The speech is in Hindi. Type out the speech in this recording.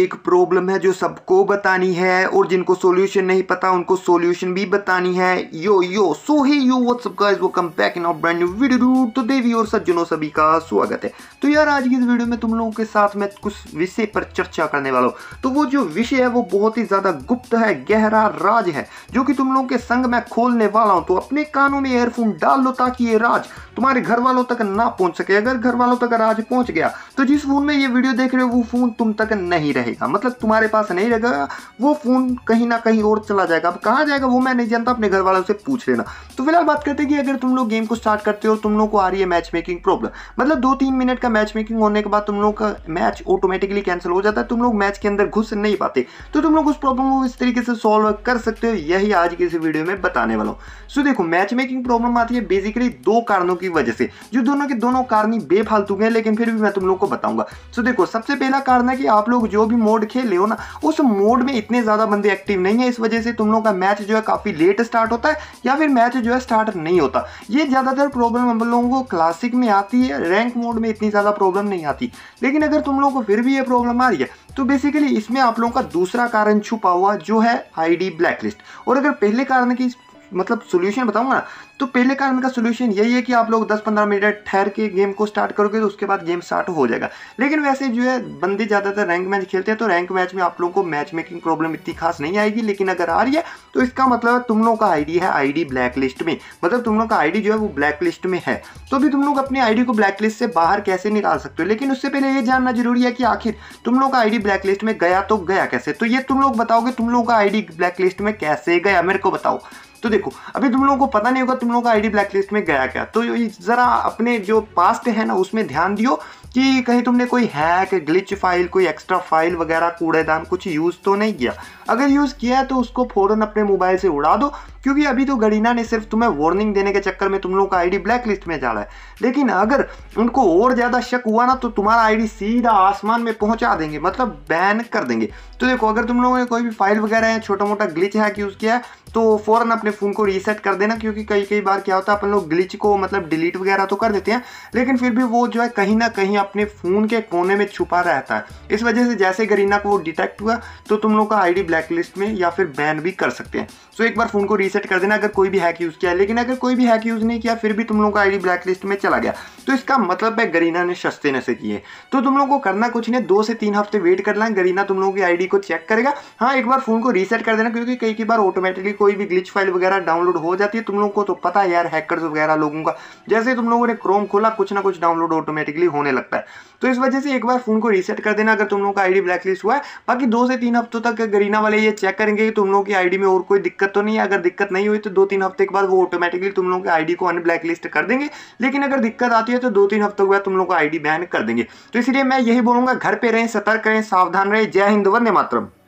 एक प्रॉब्लम है जो सबको बतानी है और जिनको सॉल्यूशन नहीं पता उनको सॉल्यूशन भी बतानी है yo yo so hi you what's up guys वो come back in brand new video तो देवी और सज्जनों सभी का स्वागत है तो यार आज की इस वीडियो में तुम लोगों के साथ मैं कुछ विषय पर चर्चा करने वाला हूँ तो वो जो विषय है वो बहुत ही ज़्यादा गुप्त है गहरा राज है जो कि तुम लोगों के संग मैं खोलने वाला हूँ तो अपने कानों में एयरफोन डाल लो ताकि ये राज तुम्हारे घर वालों तक ना पहुंच सके अगर घर वालों तक राज पहुंच गया तो जिस फोन में ये वीडियो देख रहे हो वो फोन तुम तक नहीं रहेगा मतलब तुम्हारे पास नहीं रहेगा वो फ़ोन कहीं ना कहीं और चला जाएगा अब कहाँ जाएगा वो मैं नहीं जानता अपने घर वालों से पूछ लेना तो फिलहाल बात करते हैं कि अगर तुम लोग गेम को स्टार्ट करते हो तुम लोग को आ रही है मैच मेकिंग प्रॉब्लम मतलब दो तीन मिनट का मैच मेकिंग होने के बाद तुम लोग का मैच ऑटोमेटिकली कैंसिल हो जाता है तुम लोग मैच के अंदर घुस नहीं पाते तो तुम लोग उस प्रॉब्लम को इस तरीके से सॉल्व कर सकते हो यही आज के इस वीडियो में बताने वाला हूँ सो देखो मैच मेकिंग प्रॉब्लम आती है बेसिकली दो कारणों की वजह से जो दोनों के दोनों कारण ही बेफालतू गए लेकिन फिर भी मैं तुम लोग को बताऊंगा सो देखो सबसे पहला कारण है कि आप लोग जो भी मोड खेले हो ना उस मोड में इतने ज़्यादा बंदे एक्टिव नहीं है इस वजह से तुम लोगों का मैच जो है काफ़ी लेट स्टार्ट होता है या फिर मैच जो है स्टार्ट नहीं होता ये ज़्यादातर प्रॉब्लम हम लोगों को क्लासिक में आती है रैंक मोड में इतनी ज़्यादा प्रॉब्लम नहीं आती लेकिन अगर तुम लोगों को फिर भी ये प्रॉब्लम आ रही है तो बेसिकली इसमें आप लोगों का दूसरा कारण छुपा हुआ जो है आईडी ब्लैकलिस्ट और अगर पहले कारण की मतलब सोल्यूशन बताऊंगा ना तो पहले कारण का सोल्यूशन यही है कि आप लोग 10-15 मिनट ठहर के गेम को स्टार्ट करोगे तो उसके बाद गेम स्टार्ट हो जाएगा लेकिन वैसे जो है बंदे ज़्यादातर रैंक मैच खेलते हैं तो रैंक मैच में आप लोगों को मैच मेकिंग प्रॉब्लम इतनी खास नहीं आएगी लेकिन अगर आ रही है तो इसका मतलब तुम लोग का आई है डी ब्लैक लिस्ट में मतलब तुम लोग का आई जो है वो ब्लैक लिस्ट में है तो भी तुम लोग अपनी आई को ब्लैक लिस्ट से बाहर कैसे निकाल सकते हो लेकिन उससे पहले ये जानना जरूरी है कि आखिर तुम लोग का डी ब्लैक लिस्ट में गया तो गया कैसे तो ये तुम लोग बताओगे तुम लोगों का डी ब्लैक लिस्ट में कैसे गया मेरे को बताओ तो देखो अभी तुम लोगों को पता नहीं होगा तुम लोगों का आईडी ब्लैकलिस्ट में गया क्या तो ज़रा अपने जो पास्ट है ना उसमें ध्यान दियो कि कहीं तुमने कोई हैक ग्लिच फाइल कोई एक्स्ट्रा फाइल वगैरह कूड़ेदान कुछ यूज़ तो नहीं किया अगर यूज़ किया है तो उसको फ़ौरन अपने मोबाइल से उड़ा दो क्योंकि अभी तो गरीना ने सिर्फ तुम्हें वार्निंग देने के चक्कर में तुम लोग का आईडी ब्लैक लिस्ट में जा रहा है लेकिन अगर उनको और ज़्यादा शक हुआ ना तो तुम्हारा आईडी सीधा आसमान में पहुंचा देंगे मतलब बैन कर देंगे तो देखो अगर तुम लोगों ने कोई भी फाइल वगैरह है छोटा मोटा ग्लिच है यूज़ किया तो फ़ौरन अपने फ़ोन को रीसेट कर देना क्योंकि कई कई बार क्या होता है अपन लोग ग्लिच को मतलब डिलीट वगैरह तो कर देते हैं लेकिन फिर भी वो जो है कहीं ना कहीं अपने फ़ोन के कोने में छुपा रहता है इस वजह से जैसे गरीना को वो डिटेक्ट हुआ तो तुम लोग का आईडी ब्लैकलिस्ट में या फिर बैन भी कर सकते हैं तो एक बार फ़ोन को रीसेट रीसेट कर देना अगर कोई भी हैक यूज़ किया है लेकिन अगर कोई भी हैक यूज़ नहीं किया फिर भी तुम लोगों का आईडी ब्लैकलिस्ट में चला गया तो इसका मतलब है गरीना ने सस्ते नशे किए तो तुम लोगों को करना कुछ नहीं दो से तीन हफ्ते वेट करना गरीना तुम लोगों की डी को चेक करेगा हाँ एक बार फ़ोन को रीसेट कर देना क्योंकि कई कई बार ऑटोमेटिकली कोई भी ग्लिच फाइल वगैरह डाउनलोड हो जाती है तुम लोगों को तो पता है यार हैकर्स वगैरह लोगों का जैसे तुम लोगों ने क्रोम खोला कुछ ना कुछ डाउनलोड ऑटोमेटिकली होने लगता है तो इस वजह से एक बार फ़ोन को रीसेट कर देना अगर तुम लोगों का आईडी ब्लैकलिस्ट हुआ है बाकी दो से तीन हफ्तों तक गरीना वाले ये चेक करेंगे कि तुम लोगों की आईडी में और कोई दिक्कत तो नहीं है अगर दिक्कत दिक्कत नहीं हुई तो दो तीन हफ्ते के बाद वो ऑटोमेटिकली तुम लोग के आईडी को अनब्लैक लिस्ट कर देंगे लेकिन अगर दिक्कत आती है तो दो तीन हफ्तों के बाद तुम लोगों को आईडी बैन कर देंगे तो इसलिए मैं यही बोलूंगा घर पे रहें सतर्क रहें सावधान रहें जय हिंद वंदे मातरम